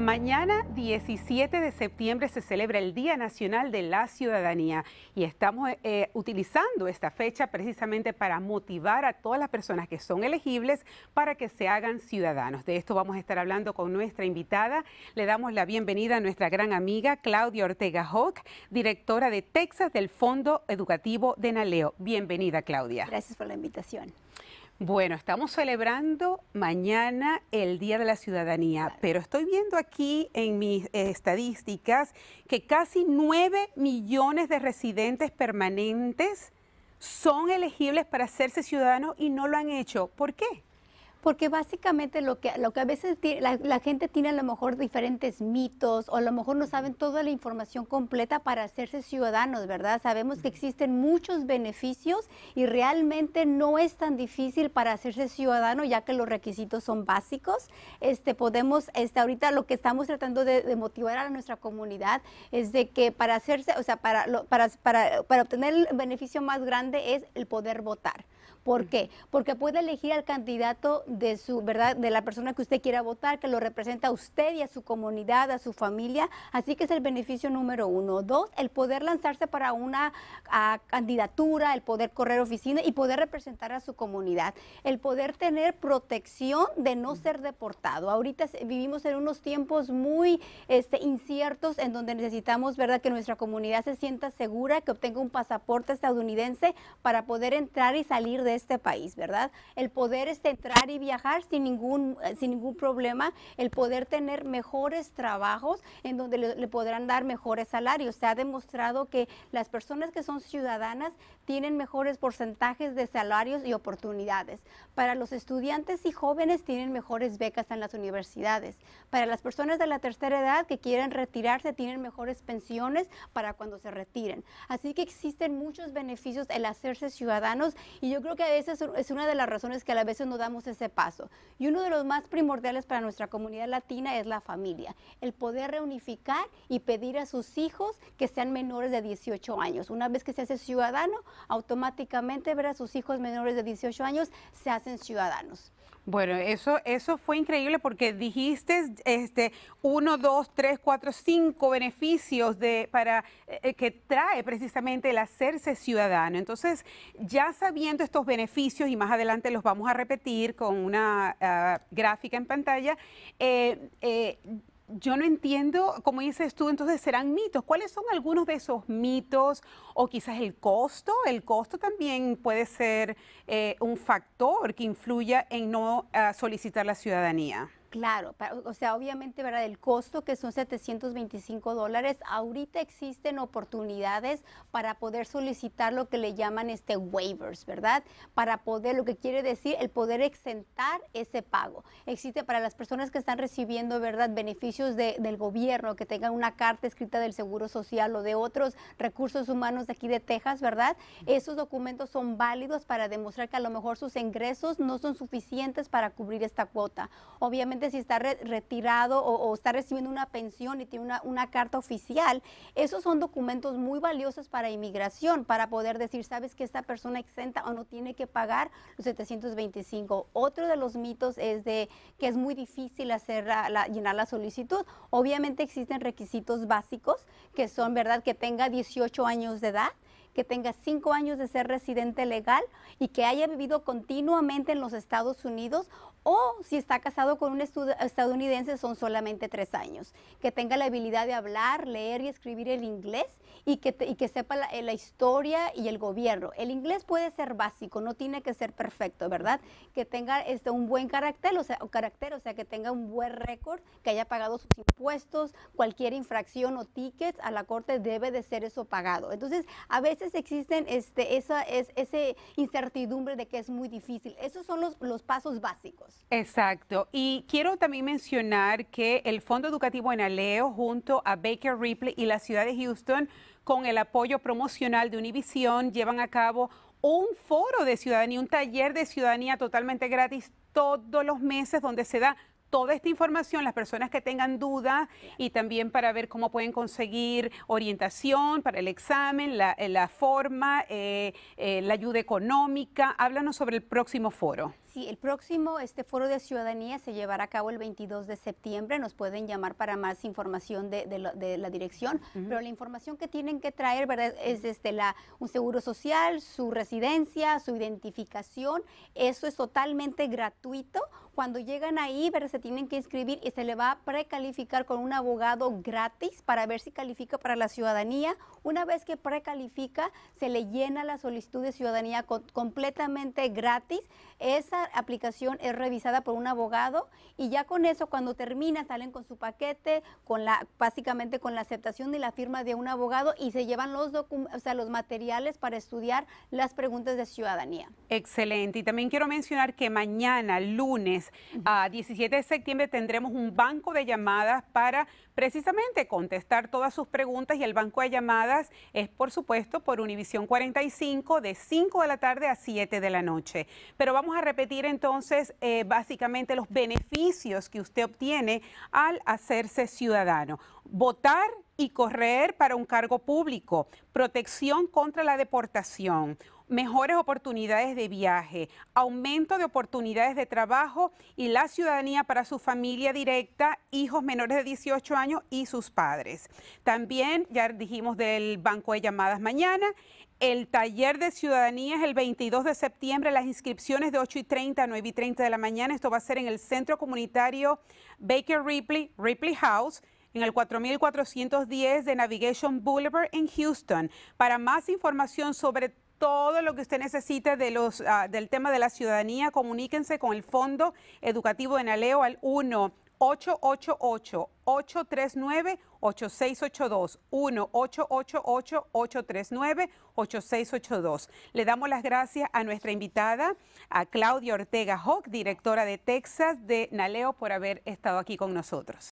Mañana 17 de septiembre se celebra el Día Nacional de la Ciudadanía y estamos eh, utilizando esta fecha precisamente para motivar a todas las personas que son elegibles para que se hagan ciudadanos. De esto vamos a estar hablando con nuestra invitada. Le damos la bienvenida a nuestra gran amiga Claudia Ortega Hawk, directora de Texas del Fondo Educativo de Naleo. Bienvenida, Claudia. Gracias por la invitación. Bueno, estamos celebrando mañana el Día de la Ciudadanía, pero estoy viendo aquí en mis estadísticas que casi 9 millones de residentes permanentes son elegibles para hacerse ciudadanos y no lo han hecho. ¿Por qué? Porque básicamente lo que, lo que a veces la, gente tiene a lo mejor diferentes mitos o a lo mejor no saben toda la información completa para hacerse ciudadanos, ¿verdad? Sabemos que existen muchos beneficios y realmente no es tan difícil para hacerse ciudadano ya que los requisitos son básicos. Este, podemos, este, ahorita lo que estamos tratando de, motivar a nuestra comunidad es de que para hacerse, o sea, para, para, para, para obtener el beneficio más grande es el poder votar. ¿Por qué? Porque puede elegir al candidato de su, ¿verdad? De la persona que usted quiera votar, que lo representa a usted y a su comunidad, a su familia. Así que es el beneficio número uno. Dos, el poder lanzarse para una ah, candidatura, el poder correr oficina y poder representar a su comunidad. El poder tener protección de no ser deportado. Ahorita vivimos en unos tiempos muy este, inciertos en donde necesitamos, ¿verdad?, que nuestra comunidad se sienta segura, que obtenga un pasaporte estadounidense para poder entrar y salir de de este país, ¿verdad? El poder es este entrar y viajar sin ningún, eh, sin ningún problema, el poder tener mejores trabajos en donde le, le podrán dar mejores salarios. Se ha demostrado que las personas que son ciudadanas tienen mejores porcentajes de salarios y oportunidades. Para los estudiantes y jóvenes tienen mejores becas en las universidades. Para las personas de la tercera edad que quieren retirarse tienen mejores pensiones para cuando se retiren. Así que existen muchos beneficios el hacerse ciudadanos y yo creo que que es una de las razones que a veces no damos ese paso. Y uno de los más primordiales para nuestra comunidad latina es la familia, el poder reunificar y pedir a sus hijos que sean menores de 18 años. Una vez que se hace ciudadano, automáticamente ver a sus hijos menores de 18 años se hacen ciudadanos. Bueno, eso, eso fue increíble porque dijiste este, uno, dos, tres, cuatro, cinco beneficios de, para, eh, eh, que trae precisamente el hacerse ciudadano. Entonces, ya sabiendo estos beneficios, y más adelante los vamos a repetir con una ah, gráfica en pantalla, eh, eh yo no entiendo, como dices tú, entonces serán mitos. ¿Cuáles son algunos de esos mitos? O quizás el costo. El costo también puede ser eh, un factor que influya en no ah, solicitar la ciudadanía. Claro, o sea, obviamente, ¿verdad? El costo que son 725 dólares, ahorita existen oportunidades para poder solicitar lo que le llaman este waivers, ¿verdad? Para poder, lo que quiere decir, el poder exentar ese pago. Existe para las personas que están recibiendo, ¿verdad? Beneficios del gobierno, que tengan una carta escrita del Seguro Social o de otros recursos humanos de aquí de Texas, ¿verdad? Esos documentos son válidos para demostrar que a lo mejor sus ingresos no son suficientes para cubrir esta cuota. Obviamente, si está retirado o, está recibiendo una pensión y tiene una, carta oficial, esos son documentos muy valiosos para inmigración, para poder decir, sabes que esta persona exenta o no tiene que pagar los 725. Otro de los mitos es de que es muy difícil hacer llenar la solicitud. Obviamente existen requisitos básicos que son, ¿verdad?, que tenga 18 años de edad que tenga cinco años de ser residente legal y que haya vivido continuamente en los Estados Unidos o si está casado con un estadounidense son solamente tres años, que tenga la habilidad de hablar, leer y escribir el inglés y que, y que sepa la, historia y el gobierno. El inglés puede ser básico, no tiene que ser perfecto, ¿verdad? Que tenga este, un buen carácter o, sea, carácter, o sea, que tenga un buen récord, que haya pagado sus impuestos, cualquier infracción o tickets a la corte debe de ser eso pagado. Entonces, a veces existen este, esa es, ese incertidumbre de que es muy difícil. Esos son los, los pasos básicos. Exacto. Y quiero también mencionar que el Fondo Educativo en Aleo, junto a Baker Ripley y la ciudad de Houston, con el apoyo promocional de Univision, llevan a cabo un foro de ciudadanía, un taller de ciudadanía totalmente gratis todos los meses donde se da toda esta información, las personas que tengan dudas y también para ver cómo pueden conseguir orientación para el examen, la, eh, forma, eh, eh, la ayuda económica. Háblanos sobre el próximo foro. Sí, el próximo este foro de ciudadanía se llevará a cabo el 22 de septiembre. Nos pueden llamar para más información de, la dirección, pero la información que tienen que traer, Es este la un seguro social, su residencia, su identificación. Eso es totalmente gratuito. Cuando llegan ahí, Se tienen que inscribir y se le va a precalificar con un abogado gratis para ver si califica para la ciudadanía. Una vez que precalifica, se le llena la solicitud de ciudadanía completamente gratis. Esa aplicación es revisada por un abogado y ya con eso cuando termina salen con su paquete, con la básicamente con la aceptación de la firma de un abogado y se llevan los o sea, los materiales para estudiar las preguntas de ciudadanía. Excelente. Y también quiero mencionar que mañana, lunes, a 17 de septiembre tendremos un banco de llamadas para precisamente contestar todas sus preguntas y el banco de llamadas es por supuesto por Univisión 45 de 5 de la tarde a 7 de la noche. Pero vamos a repetir entonces eh, básicamente los beneficios que usted obtiene al hacerse ciudadano. Votar y correr para un cargo público, protección contra la deportación, mejores oportunidades de viaje, aumento de oportunidades de trabajo y la ciudadanía para su familia directa, hijos menores de 18 años y sus padres. También ya dijimos del banco de llamadas mañana. El taller de ciudadanía es el 22 de septiembre, las inscripciones de 8 y 30 a 9 y 30 de la mañana. Esto va a ser en el centro comunitario Baker Ripley, Ripley House en el 4410 de Navigation Boulevard en Houston. Para más información sobre todo lo que usted necesite de los, ah, del tema de la ciudadanía, comuníquense con el Fondo Educativo de Naleo al 1 888-839-8682. 1-888-839-8682. Le damos las gracias a nuestra invitada, a Claudia Ortega Hawk, directora de Texas de Naleo, por haber estado aquí con nosotros.